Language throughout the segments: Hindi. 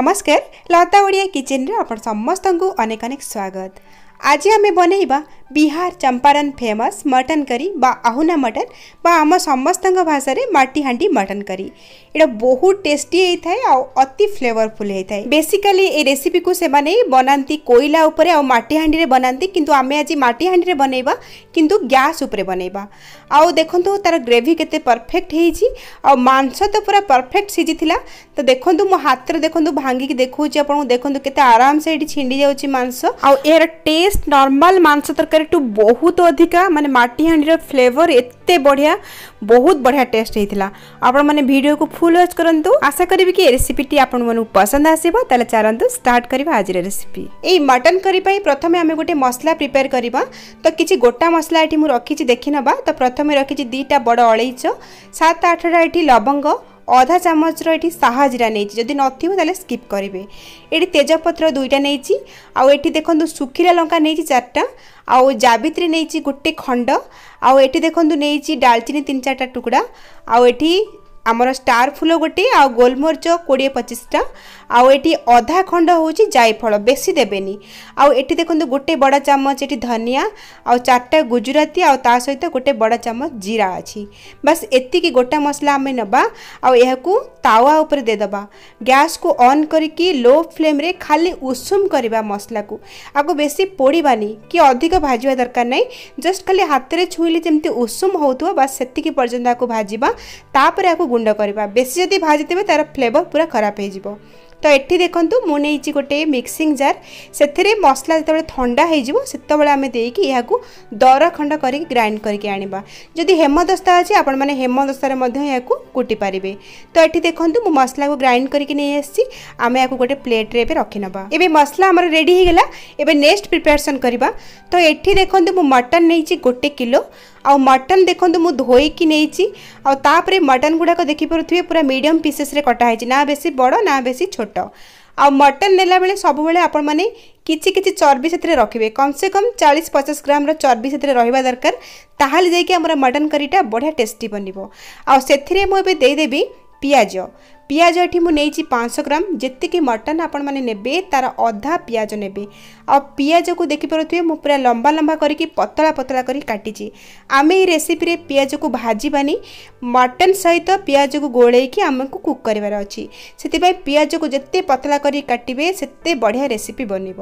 ନମସ୍କାର ଲତା ଓଡ଼ିଆ କିଚେନ୍ରେ ଆପଣ ସମସ୍ତଙ୍କୁ ଅନେକ ଅନେକ ସ୍ୱାଗତ ଆଜି ଆମେ ବନେଇବା Bihar Champaran famous mutton curry बा आहुना मटन बा आम समस्त भाषा रे माटी हाँ मटन करी एटा बहुत टेस्टी आउ अति फ्लेवरफुल बेसिकली ए रेसीपी को से बनाती कोईला उपरे आउ माटी हाँ बनाती किंतु आमे आज माटी हाँ बनैवा किंतु गैस उपरे बनैवा आउ देखु तार ग्रेवी के परफेक्ट होंस तो पूरा परफेक्ट सीझी तो देखो मो हाथ देखो भांगिक देखा देखते आराम से छिंडी जाऊँगी मंस आ रेस्ट नर्माल मंस तरक টু বহুত অধিকা মানে মাটি হানির ফ্লেভার এতে बढिया বহুত बढिया টেস্ট হেইতিলা आपण माने ভিডিও কো ফুল ওয়াচ করন্তু আশা করিবি কি রেসিপিটি आपण মন পসন্দ আসিব তলে চারণতু স্টার্ট করিবা আজিৰ রেসিপি এই মাটন কৰি পাই প্ৰথমে আমি গটে মসলা প্ৰিপেৰ কৰিব তক কিচি গটা মসলা এতি মু ৰখিছি দেখি নাবা ত প্ৰথমে ৰখিছি দিটা বড় আলেইচ সাত আঠটা এতি লবঙ্গ অধা চামচর এটি সাহা জিরা নেইছি যদি নথিব তাহলে স্কিপ করবে এটি তেজপত্র দুইটা নেইছি আউ এটি দেখুন শুখিলা লঙ্কা নেইছি চারটা আউ জাবিত্রী নেইছি গোটে খণ্ড আউ এটি দেখুন নেইছি ডালচিনি তিন চারটা টুকরা আউ এটি আমার ষ্টার ফুল গোটি আোলমরিচ কোড়িয়ে পঁচিশটা আটি অধা খণ্ড হচ্ছে জাইফল বেশি দেবেনি আটি দেখুন গোটে বড় চামচ এটি ধনিয়া আটটা গুজরাতি তা সহিত গোটে বড় চামচ জিরা আছে বাস এতিকি গোটা মশলা আমি নেবা আহু তাওয়া উপরে দেদেবা গ্যাস কু অন করিকি লো ফ্লেম্রে খালি উষুম করা মশলা কু আকু বেশি পোড়বানি কি অধিক ভাজবা দরকার নাই জস্ট খালি হাতের ছুঁইলে যেমন উষুম হোক বাস সেতিকি পর্যন্ত আকু ভাজবা তাপরে আকু ଗୁଣ୍ଡ କରିବା ବେଶୀ ଯଦି ଭାଜିଦେବେ ତା'ର ଫ୍ଲେଭର୍ ପୁରା ଖରାପ ହେଇଯିବ ତ ଏଠି ଦେଖନ୍ତୁ ମୁଁ ନେଇଛି ଗୋଟେ ମିକ୍ସିଂ ଜାର୍ ସେଥିରେ ମସଲା ଯେତେବେଳେ ଥଣ୍ଡା ହେଇଯିବ ସେତେବେଳେ ଆମେ ଦେଇକି ଏହାକୁ ଦର ଖଣ୍ଡ କରିକି ଗ୍ରାଇଣ୍ଡ କରିକି ଆଣିବା ଯଦି ହେମଦସ୍ତା ଅଛି ଆପଣମାନେ ହେମଦସ୍ତାରେ ମଧ୍ୟ ଏହାକୁ କୁଟି ପାରିବେ ତ ଏଠି ଦେଖନ୍ତୁ ମୁଁ ମସଲାକୁ ଗ୍ରାଇଣ୍ଡ କରିକି ନେଇ ଆସିଛି ଆମେ ଏହାକୁ ଗୋଟେ ପ୍ଲେଟ୍ରେ ଏବେ ରଖିନେବା ଏବେ ମସଲା ଆମର ରେଡ଼ି ହେଇଗଲା ଏବେ ନେକ୍ସଟ ପ୍ରିପାରେସନ୍ କରିବା ତ ଏଠି ଦେଖନ୍ତୁ ମୁଁ ମଟନ୍ ନେଇଛି ଗୋଟେ କିଲୋ ଆଉ ମଟନ୍ ଦେଖନ୍ତୁ ମୁଁ ଧୋଇକି ନେଇଛି ଆଉ ତାପରେ ମଟନ୍ ଗୁଡ଼ାକ ଦେଖିପାରୁଥିବେ ପୁରା ମିଡ଼ିୟମ୍ ପିସେସ୍ରେ କଟା ହେଇଛି ନା ବେଶୀ ବଡ଼ ନା ବେଶୀ ଛୋଟ ଆଉ ମଟନ୍ ନେଲାବେଳେ ସବୁବେଳେ ଆପଣମାନେ କିଛି କିଛି ଚର୍ବି ସେଥିରେ ରଖିବେ କମ୍ସେ କମ୍ ଚାଳିଶ ପଚାଶ ଗ୍ରାମର ଚର୍ବି ସେଥିରେ ରହିବା ଦରକାର ତାହେଲେ ଯାଇକି ଆମର ମଟନ୍ କରିଟା ବଢ଼ିଆ ଟେଷ୍ଟି ବନିବ ଆଉ ସେଥିରେ ମୁଁ ଏବେ ଦେଇଦେବି ପିଆଜ ପିଆଜ ଏଠି ମୁଁ ନେଇଛି ପାଞ୍ଚଶହ ଗ୍ରାମ ଯେତିକି ମଟନ୍ ଆପଣମାନେ ନେବେ ତା'ର ଅଧା ପିଆଜ ନେବେ ଆଉ ପିଆଜକୁ ଦେଖିପାରୁଥିବେ ମୁଁ ପୁରା ଲମ୍ବା ଲମ୍ବା କରିକି ପତଳା ପତଳା କରି କାଟିଛି ଆମେ ଏହି ରେସିପିରେ ପିଆଜକୁ ଭାଜିବାନି ମଟନ୍ ସହିତ ପିଆଜକୁ ଗୋଳେଇକି ଆମକୁ କୁକ୍ କରିବାର ଅଛି ସେଥିପାଇଁ ପିଆଜକୁ ଯେତେ ପତଳା କରି କାଟିବେ ସେତେ ବଢ଼ିଆ ରେସିପି ବନିବ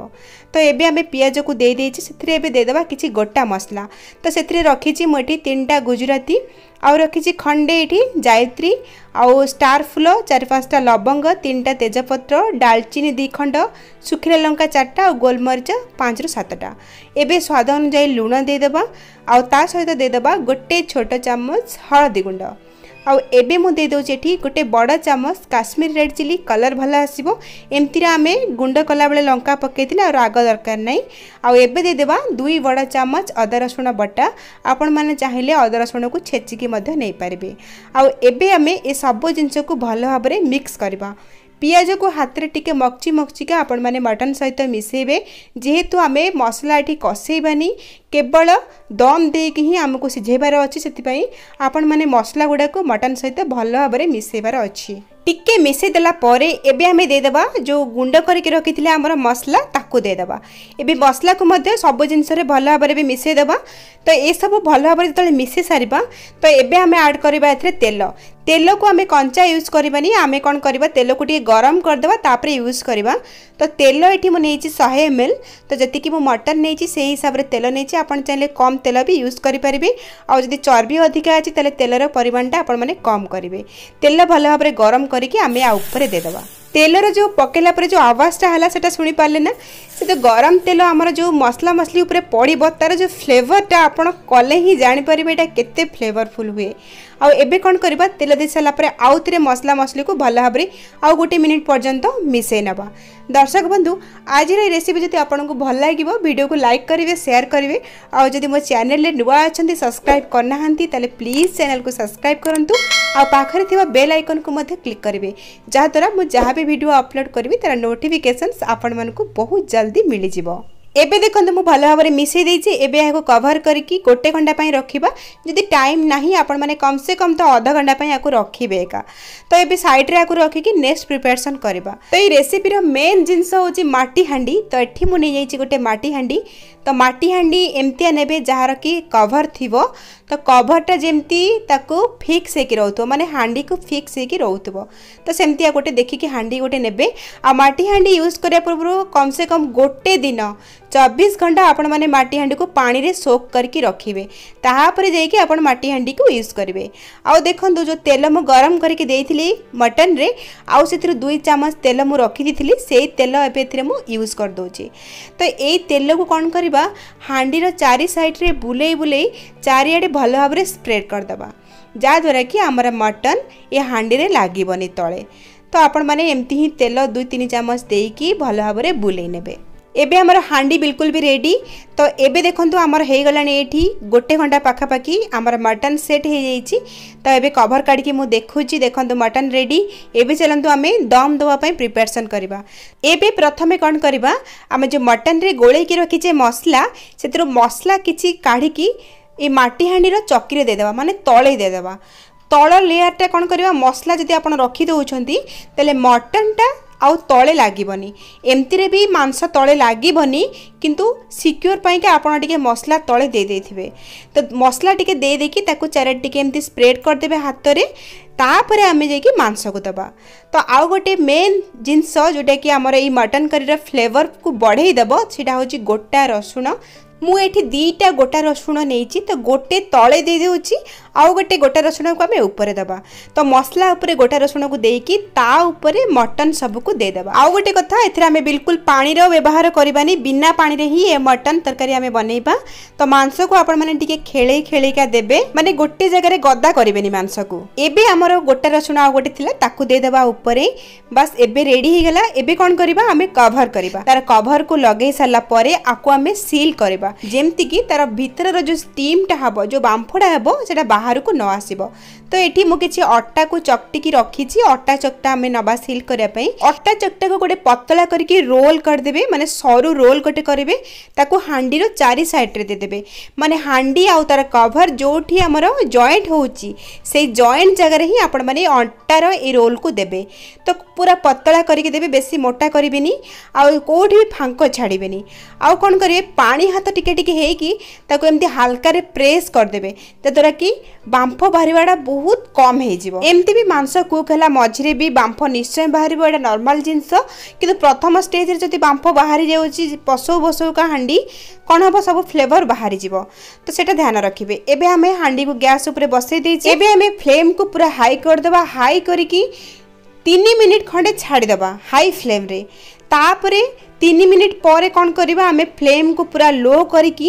ତ ଏବେ ଆମେ ପିଆଜକୁ ଦେଇ ଦେଇଛି ସେଥିରେ ଏବେ ଦେଇଦେବା କିଛି ଗୋଟା ମସଲା ତ ସେଥିରେ ରଖିଛି ମୁଁ ଏଠି ତିନିଟା ଗୁଜୁରାତି ଆଉ ରଖିଛି ଖଣ୍ଡେ ଏଠି ଜାୟତ୍ରୀ ଆଉ ଷ୍ଟାର ଫୁଲ ଚାରି ପାଞ୍ଚଟା ଲବଙ୍ଗ ତିନିଟା ତେଜପତ୍ର ଡାଲଚିନି ଦୁଇ ଖଣ୍ଡ ଶୁଖିଲା ଲଙ୍କା ଚାରିଟା ଆଉ ଗୋଲମରିଚ ପାଞ୍ଚରୁ ସାତଟା ଏବେ ସ୍ୱାଦ ଅନୁଯାୟୀ ଲୁଣ ଦେଇଦେବା ଆଉ ତା ସହିତ ଦେଇଦେବା ଗୋଟେ ଛୋଟ ଚାମଚ ହଳଦୀ ଗୁଣ୍ଡ ଆଉ ଏବେ ମୁଁ ଦେଇଦେଉଛି ଏଠି ଗୋଟେ ବଡ଼ ଚାମଚ କାଶ୍ମୀର ରେଡ଼୍ ଚିଲି କଲର୍ ଭଲ ଆସିବ ଏମିତିରେ ଆମେ ଗୁଣ୍ଡ କଲାବେଳେ ଲଙ୍କା ପକାଇଥିଲେ ଆଉ ରାଗ ଦରକାର ନାହିଁ ଆଉ ଏବେ ଦେଇଦେବା ଦୁଇ ବଡ଼ ଚାମଚ ଅଦା ରସୁଣ ବଟା ଆପଣମାନେ ଚାହିଁଲେ ଅଦା ରସୁଣକୁ ଛେଚିକି ମଧ୍ୟ ନେଇପାରିବେ ଆଉ ଏବେ ଆମେ ଏସବୁ ଜିନିଷକୁ ଭଲ ଭାବରେ ମିକ୍ସ କରିବା ପିଆଜକୁ ହାତରେ ଟିକେ ମକଚି ମକଚିକା ଆପଣମାନେ ମଟନ୍ ସହିତ ମିଶାଇବେ ଯେହେତୁ ଆମେ ମସଲା ଏଠି କଷେଇବାନି କେବଳ ଦମ୍ ଦେଇକି ହିଁ ଆମକୁ ସିଝାଇବାର ଅଛି ସେଥିପାଇଁ ଆପଣମାନେ ମସଲା ଗୁଡ଼ାକୁ ମଟନ୍ ସହିତ ଭଲ ଭାବରେ ମିଶାଇବାର ଅଛି टिके मिसेदेलापर एमें देदे जो गुंड कर रखी थे आम मसला ताकूद ए मसला को मैं सब जिन भल भाव मिसेद तो यह सब भल भाव जो मिसे सार तो एमें आड करवा तेल तेल को आम कंचा यूज करवानी आम कौन कर तेल को गरम करदे यूज करवा तो तेल ये मुझे शहे एम एल तो जी मटन नहीं हिसाब से तेल नहीं चाहिए कम तेल भी यूज करेंगे आदि चर्बी अधिका अच्छी तेल तेलर परिमाणटा आप कम करेंगे तेल भल भाव गरम କରିକି ଆମେ ଆ ଉପରେ ଦେଇଦେବା ତେଲର ଯେଉଁ ପକେଇଲା ପରେ ଯେଉଁ ଆୱାଜଟା ହେଲା ସେଇଟା ଶୁଣିପାରିଲେ ନା सहित गरम तेल आम जो मसला मसली उपर पड़ब तार जो फ्लेवरटा आप कले ही जापर यहाँ के फ्लेवरफुल हुए आए कौन कर तेल दे सारापर आउ थे मसला मसली को भल भाव आउ गोटे मिनिट पर्यंत मिसे नवा दर्शक बंधु आज रेसीपी जो आपको भल लगे भिडियो को लाइक करेंगे सेयार करेंगे आदि मो चेल नुआ अच्छा सब्सक्राइब करना तेल प्लीज चेल को सब्सक्राइब करूँ आखिर थी बेल आइकन को क्लिक करेंगे जहाद्वारा मुझे जहाँ भी भिडियो अपलोड करी तरह नोटिफिकेसन आपण मूँ बहुत जल्द দি মিলিজিব এবে দেখন্ত মু ভাল ভাবে মিশাই দিছি এবে আইক কভার করি কি গটে ঘন্টা পাই রাখিব যদি টাইম নাহি আপন মানে কমসে কম তো আধা ঘন্টা পাই আইক রাখিব একা তো এবি সাইড রে আইক রাখকি নেক্সট প্রিপারেশন করিবা তো এই রেসিপিৰ মেইন জিনস হচি মাটি হাঁঁডি তো এঠী মু নে যাইছি গটে মাটি হাঁঁডি তো মাটি হাঁঁডি এমতিয়া নেবে জাহাৰ কি কভার থিবো तो कभरटा जमीक फिक्स हो मैंने हाँ को फिक्स हो सेमती आ गए देखिक हाँ गोटे ने मटी हाँ यूज करा पूर्व कम से कम गोटे दिन चबीस घंटा आपटी हाँ को पाने से सोक् करके रखिए तापर जाँ को यूज करेंगे आ देखो जो तेल मुझे गरम करके मटन रे आती दुई चामच तेल मुझे रखी थी से तेल एवं यूज करदे तो ये तेल को कौन करवा हाँ चारि सैड्रे बुले बुले चार ଭଲ ଭାବରେ ସ୍ପ୍ରେଡ଼୍ କରିଦେବା ଯାହାଦ୍ୱାରା କି ଆମର ମଟନ୍ ଏ ହାଣ୍ଡିରେ ଲାଗିବନି ତଳେ ତ ଆପଣମାନେ ଏମିତି ହିଁ ତେଲ ଦୁଇ ତିନି ଚାମଚ ଦେଇକି ଭଲ ଭାବରେ ବୁଲେଇ ନେବେ ଏବେ ଆମର ହାଣ୍ଡି ବିଲକୁଲ ବି ରେଡ଼ି ତ ଏବେ ଦେଖନ୍ତୁ ଆମର ହେଇଗଲାଣି ଏଠି ଗୋଟେ ଘଣ୍ଟା ପାଖାପାଖି ଆମର ମଟନ୍ ସେଟ୍ ହେଇଯାଇଛି ତ ଏବେ କଭର କାଢ଼ିକି ମୁଁ ଦେଖୁଛି ଦେଖନ୍ତୁ ମଟନ୍ ରେଡ଼ି ଏବେ ଚାଲନ୍ତୁ ଆମେ ଦମ୍ ଦେବା ପାଇଁ ପ୍ରିପାରେସନ୍ କରିବା ଏବେ ପ୍ରଥମେ କ'ଣ କରିବା ଆମେ ଯେଉଁ ମଟନ୍ରେ ଗୋଳେଇକି ରଖିଛେ ମସଲା ସେଥିରୁ ମସଲା କିଛି କାଢ଼ିକି এই ମାଟି ହାଣ୍ଡିର ଚକିରେ ଦେଇଦେବା ମାନେ ତଳେ ଦେଇଦେବା ତଳ ଲେୟାରଟା କ'ଣ କରିବା ମସଲା ଯଦି ଆପଣ ରଖିଦେଉଛନ୍ତି ତାହେଲେ ମଟନଟା ଆଉ ତଳେ ଲାଗିବନି ଏମିତିରେ ବି ମାଂସ ତଳେ ଲାଗିବନି କିନ୍ତୁ ସିକ୍ୟୁର ପାଇଁକା ଆପଣ ଟିକେ ମସଲା ତଳେ ଦେଇଦେଇଥିବେ ତ ମସଲା ଟିକେ ଦେଇଦେଇକି ତାକୁ ଚାରିଆଡ଼େ ଟିକେ ଏମିତି ସ୍ପ୍ରେଡ୍ କରିଦେବେ ହାତରେ ତାପରେ ଆମେ ଯାଇକି ମାଂସକୁ ଦେବା ତ ଆଉ ଗୋଟେ ମେନ୍ ଜିନିଷ ଯେଉଁଟାକି ଆମର ଏଇ ମଟନ୍ କରିର ଫ୍ଲେଭରକୁ ବଢ଼େଇ ଦେବ ସେଇଟା ହେଉଛି ଗୋଟା ରସୁଣ ମୁଁ ଏଠି ଦୁଇଟା ଗୋଟା ରସୁଣ ନେଇଛି ତ ଗୋଟେ ତଳେ ଦେଇଦେଉଛି ଆଉ ଗୋଟେ ଗୋଟା ରସୁଣକୁ ଆମେ ଉପରେ ଦେବା ତ ମସଲା ଉପରେ ଗୋଟା ରସୁଣକୁ ଦେଇକି ତା ଉପରେ ମଟନ୍ ସବୁକୁ ଦେଇଦେବା ଆଉ ଗୋଟେ କଥା ଏଥିରେ ଆମେ ବିଲକୁଲ ପାଣିର ବ୍ୟବହାର କରିବାନି ବିନା ପାଣିରେ ହିଁ ଏ ମଟନ୍ ତରକାରୀ ଆମେ ବନେଇବା ତ ମାଂସକୁ ଆପଣମାନେ ଟିକେ ଖେଳେଇ ଖେଳେଇକା ଦେବେ ମାନେ ଗୋଟେ ଜାଗାରେ ଗଦା କରିବେନି ମାଂସକୁ ଏବେ ଆମର ଗୋଟା ରସୁଣ ଆଉ ଗୋଟେ ଥିଲା ତାକୁ ଦେଇଦେବା ଉପରେ ବାସ୍ ଏବେ ରେଡ଼ି ହେଇଗଲା ଏବେ କ'ଣ କରିବା ଆମେ କଭର କରିବା ତାର କଭରକୁ ଲଗେଇ ସାରିଲା ପରେ ଆକୁ ଆମେ ସିଲ୍ କରିବା ଯେମିତିକି ତା'ର ଭିତରର ଯେଉଁ ଷ୍ଟିମ୍ଟା ହେବ ଯେଉଁ ବାମ୍ଫଟା ହେବ ସେଇଟା ବାହାରକୁ ନ ଆସିବ তো ଏଠି ମୁଁ କିଛି ଅଟାକୁ ଚକଟିକି ରଖିଛି ଅଟା ଚକଟା ଆମେ ନେବା ସିଲ୍ କରିବା ପାଇଁ ଅଟା ଚକଟାକୁ ଗୋଟେ ପତଳା କରିକି ରୋଲ୍ କରିଦେବେ ମାନେ ସରୁ ରୋଲ୍ ଗୋଟେ କରିବେ ତାକୁ ହାଣ୍ଡିର ଚାରି ସାଇଡ଼୍ରେ ଦେଇଦେବେ ମାନେ ହାଣ୍ଡି ଆଉ ତା'ର କଭର୍ ଯେଉଁଠି ଆମର ଜଏଣ୍ଟ ହେଉଛି ସେଇ ଜଏଣ୍ଟ ଜାଗାରେ ହିଁ ଆପଣମାନେ ଅଟାର ଏଇ ରୋଲ୍କୁ ଦେବେ ତ ପୁରା ପତଳା କରିକି ଦେବେ ବେଶୀ ମୋଟା କରିବେନି ଆଉ କେଉଁଠି ବି ଫାଙ୍କ ଛାଡ଼ିବେନି ଆଉ କ'ଣ କରିବେ ପାଣି ହାତ ଟିକେ ଟିକେ ହେଇକି ତାକୁ ଏମିତି ହାଲକାରେ ପ୍ରେସ୍ କରିଦେବେ ଯାଦ୍ୱାରା କି ବାମ୍ଫ ବାହାରିବାଟା ବହୁତ ବହୁତ କମ୍ ହେଇଯିବ ଏମିତି ବି ମାଂସ କୁକ୍ ହେଲା ମଝିରେ ବି ବାମ୍ଫ ନିଶ୍ଚୟ ବାହାରିବ ଏଇଟା ନର୍ମାଲ୍ ଜିନିଷ କିନ୍ତୁ ପ୍ରଥମ ଷ୍ଟେଜ୍ରେ ଯଦି ବାମ୍ଫ ବାହାରି ଯାଉଛି ବସଉ ବସଉକା ହାଣ୍ଡି କ'ଣ ହେବ ସବୁ ଫ୍ଲେଭର୍ ବାହାରିଯିବ ତ ସେଇଟା ଧ୍ୟାନ ରଖିବେ ଏବେ ଆମେ ହାଣ୍ଡିକୁ ଗ୍ୟାସ୍ ଉପରେ ବସେଇ ଦେଇଛେ ଏବେ ଆମେ ଫ୍ଲେମ୍କୁ ପୁରା ହାଇ କରିଦେବା ହାଇ କରିକି ତିନି ମିନିଟ୍ ଖଣ୍ଡେ ଛାଡ଼ିଦେବା ହାଇ ଫ୍ଲେମ୍ରେ ତାପରେ ତିନି ମିନିଟ୍ ପରେ କ'ଣ କରିବା ଆମେ ଫ୍ଲେମ୍କୁ ପୁରା ଲୋ କରିକି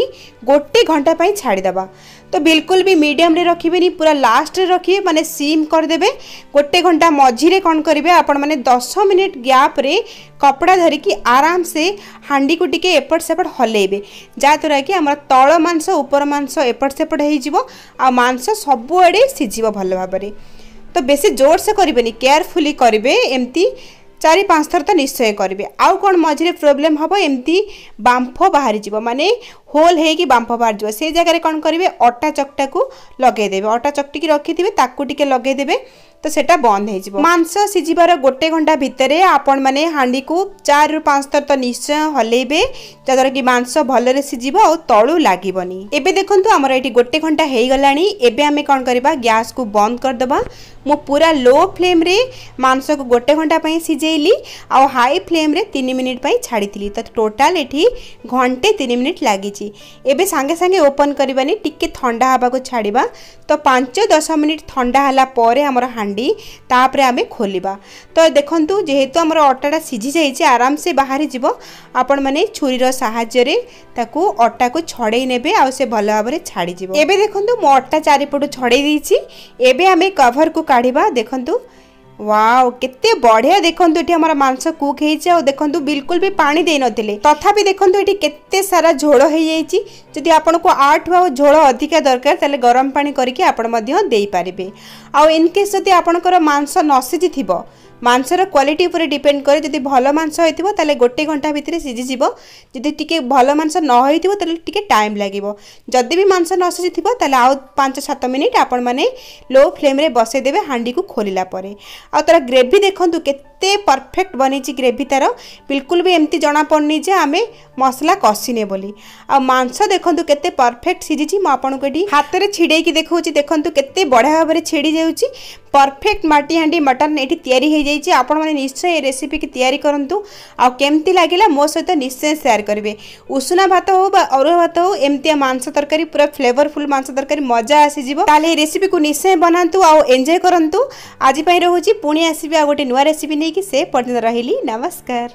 ଗୋଟେ ଘଣ୍ଟା ପାଇଁ ଛାଡ଼ିଦେବା तो बिल्कुल भी मीडियम रे रखिबेनी पूरा लास्ट रे रखिए माने सीम कर देबे गोटे घंटा मझीरे कोन करिवे आपण माने 10 मिनिट गैप रे कपड़ा धरिकी आराम से हांडी को टिके एपट सेपट हलेबे जाद्वारा कि आम तल मांस उपर मांस एपट सेपट हो मांस सबुआड़े সিজিব ভালো ভাবে তো বেশি জোরসে করবেনি কেয়ারফুলি করবে এমতি ଚାରି ପାଞ୍ଚ ଥର ତ ନିଶ୍ଚୟ କରିବେ ଆଉ କ'ଣ ମଝିରେ ପ୍ରୋବ୍ଲେମ୍ ହେବ ଏମିତି ବାମ୍ଫ ବାହାରିଯିବ ମାନେ ହୋଲ୍ ହେଇକି ବାମ୍ଫ ବାହାରିଯିବ ସେଇ ଜାଗାରେ କ'ଣ କରିବେ ଅଟା ଚକଟାକୁ ଲଗାଇଦେବେ ଅଟା ଚକଟିକି ରଖିଥିବେ ତାକୁ ଟିକେ ଲଗାଇଦେବେ তো সেটা বন্ধ হয়ে মাংস সিঝিবার গোটে ঘণ্টা ভিতরে আপন মানে হাঁডি কু চারু পাঁচ থর তো নিশ্চয় হলাইবে যাদ্বারা কি মাংস ভালরে সিঝিব আউ তলু লাগবনি এবে দেখুন আমার এটি গোটে ঘণ্টা হয়ে গলা এবে আমি কম করা গ্যাস কু বন্ধ করেদবা মু পুরা লো ফ্লেম্রে মাংসকে গোটে ঘণ্টা সিজাইলি আউ হাই ফ্লেম্রে তিন মিনিট ছাড়ি তো টোটাল এটি ঘণ্টে তিন মিনিট লাগিছি এবে সাগে সাগে ওপন করবানি টিকি থা হওয়া ছাড়া তো পাঁচ দশ মিনিট থা হলা পরে আমার হাঁডি ହାଣ୍ଡି ତାପରେ ଆମେ ଖୋଲିବା ତ ଦେଖନ୍ତୁ ଯେହେତୁ ଆମର ଅଟାଟା ସିଝି ଯାଇଛି ଆରାମସେ ବାହାରିଯିବ ଆପଣମାନେ ଛୁରୀର ସାହାଯ୍ୟରେ ତାକୁ ଅଟାକୁ ଛଡ଼େଇ ନେବେ ଆଉ ସେ ଭଲ ଭାବରେ ଛାଡ଼ିଯିବ ଏବେ ଦେଖନ୍ତୁ ମୁଁ ଅଟା ଚାରିପଟୁ ଛଡ଼େଇ ଦେଇଛି ଏବେ ଆମେ କଭରକୁ କାଢ଼ିବା ଦେଖନ୍ତୁ वाओ केते बढ़िया देखंतु तो एठी हमर मांस कुक हेइचे आ देखंतु बिल्कुल भी पानी देई नथिले तथापि देखंतु तो एठी केते सारा झोल हेइ जाइछि जदि आपन को आठ वा झोल अधिका दरकार तले गरम पानी करिके आपन मध्य देई पारिबे आ इन केस जदि आपनकर मांस नसिजि थिबो মাংসর কোয়ালিটি উপরে ডিপেন্ড করে যদি ভালো মাংস হয়েছিল তাহলে গোটে ঘণ্টা ভিতরে সিঝিযোগ যদি টিকি ভালো মাংস ন হয়েছিল তাহলে টিকি টাইম লাগবে যদি বি মাংস ন সিঝিথিব তাহলে আউ পাঁচ সাত মিনিট আপনার লো ফ্লেমে বসাই দেবে হাঁডি কু খোলা পরে আর গ্রেভি দেখুন কেতে পরফেক্ট বনাইছি গ্রেভি তার বিলকুল বি এমতি জনাপড়নি যে আমি মশলা কষিনে বলি আংস দেখুন কেতে পরফেক্ট সিঝিছি মু আপনার এটি হাতের ছিড়াইকি দেখছি দেখুন কেতে বড়া ভাবে ছিড়ি যাচ্ছি परफेक्ट मटी हाँ मटन ये या आपण मैंने निश्चय रेसीपी की तैयारी करूँ आमती लगे मो सहित निश्चय सेयार करेंगे उषुना भात हो अरुआ भात हो एमती मांस पूरा फ्लेवरफुल मंस तरक मजा आसीजे रेसीपी को निश्चय बनातु आउ एंजय करूँ आजपाई रोचे पुणी आसवि आ गोटे नुआ रेसीपी नहीं कि से पर्यटन रही नमस्कार